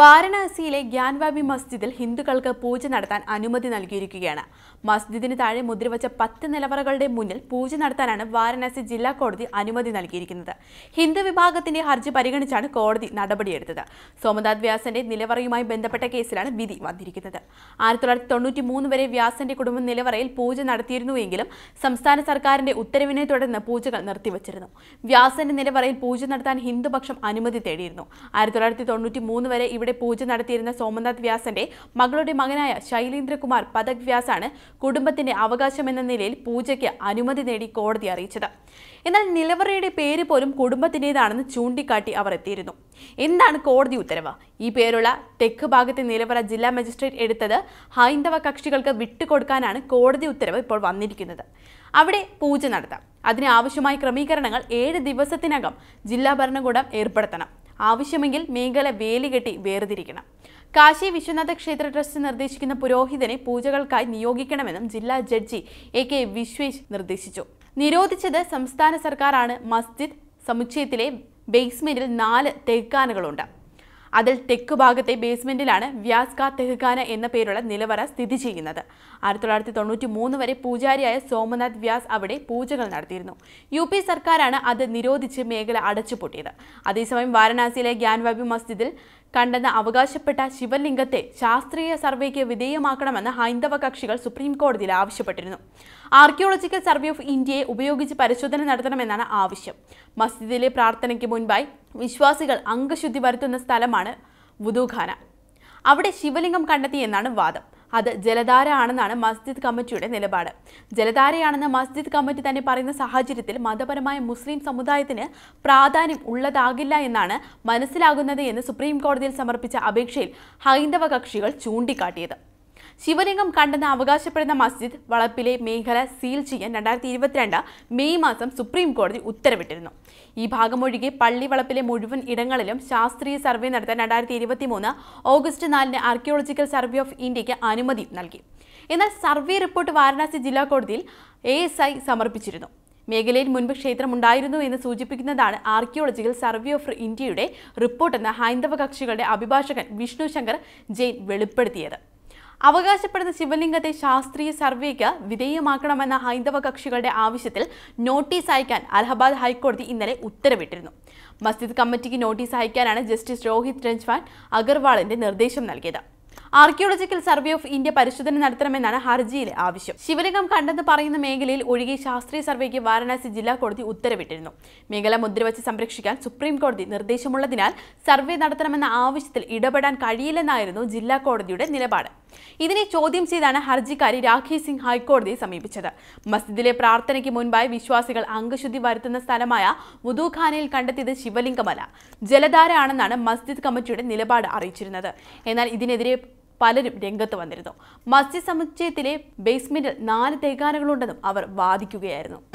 വാരണാസിയിലെ ഗ്യാൻവാബി മസ്ജിദിൽ ഹിന്ദുക്കൾക്ക് പൂജ നടത്താൻ അനുമതി നൽകിയിരിക്കുകയാണ് മസ്ജിദിന് താഴെ മുദ്രവച്ച പത്ത് നിലവറകളുടെ മുന്നിൽ പൂജ നടത്താനാണ് വാരണാസി ജില്ലാ കോടതി അനുമതി നൽകിയിരിക്കുന്നത് ഹിന്ദു വിഭാഗത്തിന്റെ ഹർജി പരിഗണിച്ചാണ് കോടതി നടപടിയെടുത്തത് സോമനാഥ് വ്യാസന്റെ നിലവറയുമായി ബന്ധപ്പെട്ട കേസിലാണ് വിധി വന്നിരിക്കുന്നത് ആയിരത്തി തൊള്ളായിരത്തി തൊണ്ണൂറ്റി മൂന്ന് വരെ വ്യാസന്റെ കുടുംബം നിലവറയിൽ പൂജ നടത്തിയിരുന്നുവെങ്കിലും സംസ്ഥാന സർക്കാരിന്റെ ഉത്തരവിനെ തുടർന്ന് പൂജകൾ നിർത്തിവച്ചിരുന്നു വ്യാസന്റെ നിലവറയിൽ പൂജ നടത്താൻ ഹിന്ദുപക്ഷം അനുമതി തേടിയിരുന്നു ആയിരത്തി തൊള്ളായിരത്തി തൊണ്ണൂറ്റി മൂന്ന് വരെ ഇവിടെ പൂജ നടത്തിയിരുന്ന സോമനാഥ് വ്യാസന്റെ മകളുടെ മകനായ ശൈലേന്ദ്രകുമാർ പതക് വ്യാസാണ് കുടുംബത്തിന്റെ അവകാശമെന്ന നിലയിൽ പൂജയ്ക്ക് അനുമതി നേടി കോടതി അറിയിച്ചത് എന്നാൽ നിലവറയുടെ പേര് പോലും കുടുംബത്തിൻ്റെതാണെന്ന് ചൂണ്ടിക്കാട്ടി അവർ എത്തിയിരുന്നു എന്താണ് കോടതി ഉത്തരവ് ഈ പേരുള്ള തെക്ക് ഭാഗത്തെ നിലവറ ജില്ലാ മജിസ്ട്രേറ്റ് എടുത്തത് ഹൈന്ദവ കക്ഷികൾക്ക് വിട്ടുകൊടുക്കാനാണ് കോടതി ഉത്തരവ് ഇപ്പോൾ വന്നിരിക്കുന്നത് അവിടെ പൂജ നടത്താം അതിനാവശ്യമായ ക്രമീകരണങ്ങൾ ഏഴ് ദിവസത്തിനകം ജില്ലാ ഭരണകൂടം ഏർപ്പെടുത്തണം ആവശ്യമെങ്കിൽ മേഖല വേലികെട്ടി വേർതിരിക്കണം കാശി വിശ്വനാഥ ക്ഷേത്ര ട്രസ്റ്റ് നിർദ്ദേശിക്കുന്ന പുരോഹിതനെ പൂജകൾക്കായി നിയോഗിക്കണമെന്നും ജില്ലാ ജഡ്ജി എ കെ വിശ്വേഷ് നിർദ്ദേശിച്ചു നിരോധിച്ചത് സംസ്ഥാന സർക്കാരാണ് മസ്ജിദ് സമുച്ചയത്തിലെ ബേസ്മെന്റിൽ നാല് തേക്കാനകളുണ്ട് അതിൽ തെക്ക് ഭാഗത്തെ ബേസ്മെന്റിലാണ് വ്യാസ്ക തെഹ്ഖാന എന്ന പേരുള്ള നിലവറ സ്ഥിതി ചെയ്യുന്നത് ആയിരത്തി തൊള്ളായിരത്തി തൊണ്ണൂറ്റി മൂന്ന് വരെ പൂജാരിയായ സോമനാഥ് വ്യാസ് അവിടെ പൂജകൾ നടത്തിയിരുന്നു യു പി സർക്കാരാണ് അത് നിരോധിച്ച് മേഖല അടച്ചുപൊട്ടിയത് അതേസമയം വാരണാസിയിലെ ഗ്യാൻവാബി മസ്ജിദിൽ കണ്ടെന്ന് അവകാശപ്പെട്ട ശിവലിംഗത്തെ ശാസ്ത്രീയ സർവേക്ക് വിധേയമാക്കണമെന്ന് ഹൈന്ദവ കക്ഷികൾ സുപ്രീം കോടതിയിൽ ആവശ്യപ്പെട്ടിരുന്നു ആർക്കിയോളജിക്കൽ സർവേ ഓഫ് ഇന്ത്യയെ ഉപയോഗിച്ച് പരിശോധന നടത്തണമെന്നാണ് ആവശ്യം മസ്ജിദിലെ പ്രാർത്ഥനയ്ക്ക് മുൻപായി വിശ്വാസികൾ അംഗശുദ്ധി വരുത്തുന്ന സ്ഥലമാണ് വുദുഖാന അവിടെ ശിവലിംഗം കണ്ടെത്തിയെന്നാണ് വാദം അത് ജലധാര ആണെന്നാണ് മസ്ജിദ് കമ്മിറ്റിയുടെ നിലപാട് ജലധാരയാണെന്ന് മസ്ജിദ് കമ്മിറ്റി തന്നെ പറയുന്ന സാഹചര്യത്തിൽ മതപരമായ മുസ്ലിം സമുദായത്തിന് പ്രാധാന്യം ഉള്ളതാകില്ല എന്നാണ് മനസ്സിലാകുന്നത് എന്ന് സുപ്രീം കോടതിയിൽ സമർപ്പിച്ച അപേക്ഷയിൽ ഹൈന്ദവ കക്ഷികൾ ചൂണ്ടിക്കാട്ടിയത് ശിവലിംഗം കണ്ടെന്ന് അവകാശപ്പെടുന്ന മസ്ജിദ് വളപ്പിലെ മേഖല സീൽ ചെയ്യാൻ രണ്ടായിരത്തി ഇരുപത്തിരണ്ട് മെയ് മാസം സുപ്രീം കോടതി ഉത്തരവിട്ടിരുന്നു ഈ ഭാഗമൊഴികെ പള്ളി വളപ്പിലെ മുഴുവൻ ഇടങ്ങളിലും ശാസ്ത്രീയ സർവേ നടത്താൻ രണ്ടായിരത്തി ഇരുപത്തി മൂന്ന് ഓഗസ്റ്റ് നാലിന് ആർക്കിയോളജിക്കൽ സർവേ ഓഫ് ഇന്ത്യയ്ക്ക് അനുമതി നൽകി എന്നാൽ സർവേ റിപ്പോർട്ട് വാരണാസി ജില്ലാ കോടതിയിൽ എ എസ് ഐ സമർപ്പിച്ചിരുന്നു മേഖലയിൽ മുൻപ് ക്ഷേത്രമുണ്ടായിരുന്നു എന്ന് സൂചിപ്പിക്കുന്നതാണ് ആർക്കിയോളജിക്കൽ സർവേ ഓഫ് ഇന്ത്യയുടെ റിപ്പോർട്ടെന്ന് ഹൈന്ദവ കക്ഷികളുടെ അഭിഭാഷകൻ വിഷ്ണു ശങ്കർ ജെയിൻ വെളിപ്പെടുത്തിയത് അവകാശപ്പെടുന്ന ശിവലിംഗത്തെ ശാസ്ത്രീയ സർവേക്ക് വിധേയമാക്കണമെന്ന ഹൈന്ദവ കക്ഷികളുടെ ആവശ്യത്തിൽ നോട്ടീസ് അയക്കാൻ അലഹബാദ് ഹൈക്കോടതി ഇന്നലെ ഉത്തരവിട്ടിരുന്നു മസ്ജിദ് കമ്മിറ്റിക്ക് നോട്ടീസ് അയക്കാനാണ് ജസ്റ്റിസ് രോഹിത് രഞ്ജ്വാൻ അഗർവാളിന്റെ നിർദ്ദേശം നൽകിയത് ആർക്കിയോളജിക്കൽ സർവേ ഓഫ് ഇന്ത്യ പരിശോധന നടത്തണമെന്നാണ് ഹർജിയിലെ ആവശ്യം ശിവലിംഗം കണ്ടെന്ന് പറയുന്ന മേഖലയിൽ ഒഴികെ ശാസ്ത്രീയ സർവേക്ക് വാരണാസി ജില്ലാ കോടതി ഉത്തരവിട്ടിരുന്നു മേഖല മുദ്രവച്ച് സംരക്ഷിക്കാൻ സുപ്രീം കോടതി നിർദ്ദേശമുള്ളതിനാൽ സർവേ നടത്തണമെന്ന ആവശ്യത്തിൽ ഇടപെടാൻ കഴിയില്ലെന്നായിരുന്നു ജില്ലാ കോടതിയുടെ നിലപാട് ഇതിനെ ചോദ്യം ചെയ്താണ് ഹർജിക്കാരി രാഖി സിംഗ് ഹൈക്കോടതിയെ സമീപിച്ചത് മസ്ജിദിലെ പ്രാർത്ഥനയ്ക്ക് മുൻപായി വിശ്വാസികൾ അംഗശുദ്ധി വരുത്തുന്ന സ്ഥലമായ മുദുഖാനയിൽ കണ്ടെത്തിയത് ശിവലിംഗമല ജലധാര ആണെന്നാണ് മസ്ജിദ് കമ്മിറ്റിയുടെ നിലപാട് അറിയിച്ചിരുന്നത് എന്നാൽ ഇതിനെതിരെ പലരും രംഗത്ത് വന്നിരുന്നു മസ്ജിദ് സമുച്ചയത്തിലെ ബേസ്മെന്റിൽ നാല് തേക്കാനകളുണ്ടെന്നും അവർ വാദിക്കുകയായിരുന്നു